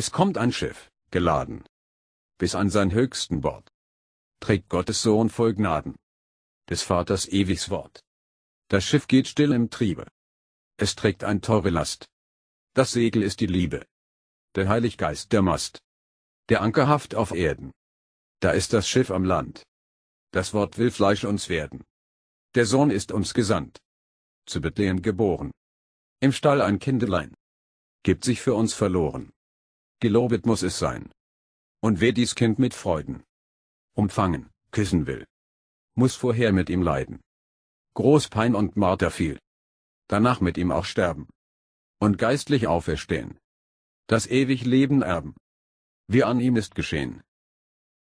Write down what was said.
Es kommt ein Schiff, geladen. Bis an sein höchsten Bord. Trägt Gottes Sohn voll Gnaden. Des Vaters ewigs Wort. Das Schiff geht still im Triebe. Es trägt ein teure Last. Das Segel ist die Liebe. Der Heiliggeist der Mast. Der Ankerhaft auf Erden. Da ist das Schiff am Land. Das Wort will Fleisch uns werden. Der Sohn ist uns gesandt. Zu Bethlehem geboren. Im Stall ein Kindelein. Gibt sich für uns verloren gelobet muss es sein. Und wer dies Kind mit Freuden umfangen, küssen will, muss vorher mit ihm leiden. Groß Pein und Marter viel. Danach mit ihm auch sterben. Und geistlich auferstehen. Das ewig Leben erben. Wie an ihm ist geschehen.